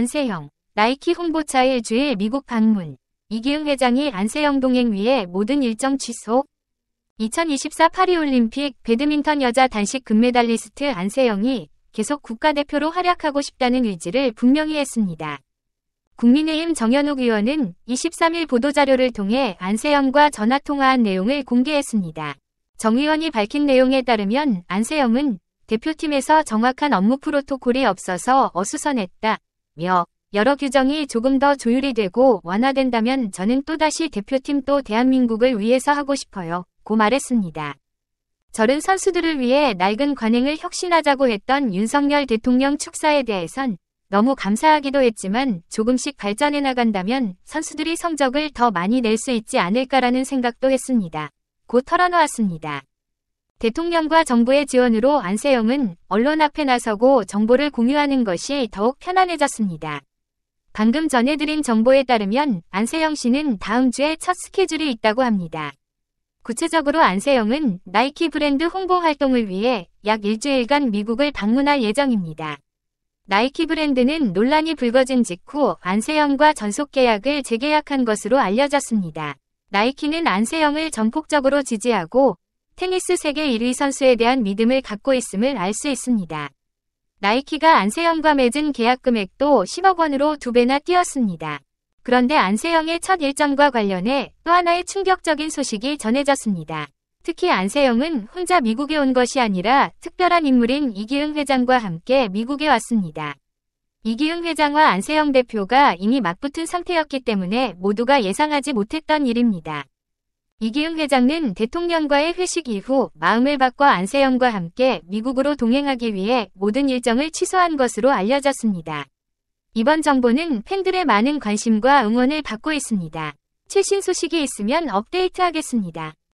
안세형, 나이키 홍보차일 주일 미국 방문. 이기흥 회장이 안세형 동행 위해 모든 일정 취소. 2024 파리올림픽 배드민턴 여자 단식 금메달리스트 안세영이 계속 국가대표로 활약하고 싶다는 의지를 분명히 했습니다. 국민의힘 정현욱 의원은 23일 보도자료를 통해 안세영과 전화통화한 내용을 공개했습니다. 정 의원이 밝힌 내용에 따르면 안세영은 대표팀에서 정확한 업무 프로토콜이 없어서 어수선했다. 며 여러 규정이 조금 더 조율이 되고 완화된다면 저는 또다시 대표팀 또 대한민국을 위해서 하고 싶어요. 고 말했습니다. 저른 선수들을 위해 낡은 관행을 혁신하자고 했던 윤석열 대통령 축사에 대해선 너무 감사하기도 했지만 조금씩 발전해 나간다면 선수들이 성적을 더 많이 낼 수 있지 않을까라는 생각도 했습니다. 고 털어놓았습니다. 대통령과 정부의 지원으로 안세영은 언론 앞에 나서고 정보를 공유하는 것이 더욱 편안해졌습니다. 방금 전해드린 정보에 따르면 안세영 씨는 다음 주에 첫 스케줄이 있다고 합니다. 구체적으로 안세영은 나이키 브랜드 홍보 활동을 위해 약 일주일간 미국을 방문할 예정입니다. 나이키 브랜드는 논란이 불거진 직후 안세영과 전속 계약을 재계약한 것으로 알려졌습니다. 나이키는 안세영을 전폭적으로 지지하고 테니스 세계 1위 선수에 대한 믿음을 갖고 있음을 알 수 있습니다. 나이키가 안세영과 맺은 계약 금액도 10억 원으로 두 배나 뛰었습니다. 그런데 안세영의 첫 일정과 관련해 또 하나의 충격적인 소식이 전해졌습니다. 특히 안세영은 혼자 미국에 온 것이 아니라 특별한 인물인 이기흥 회장과 함께 미국에 왔습니다. 이기흥 회장과 안세영 대표가 이미 맞붙은 상태였기 때문에 모두가 예상하지 못했던 일입니다. 이기흥 회장은 대통령과의 회식 이후 마음을 바꿔 안세영과 함께 미국으로 동행하기 위해 모든 일정을 취소한 것으로 알려졌습니다. 이번 정보는 팬들의 많은 관심과 응원을 받고 있습니다. 최신 소식이 있으면 업데이트하겠습니다.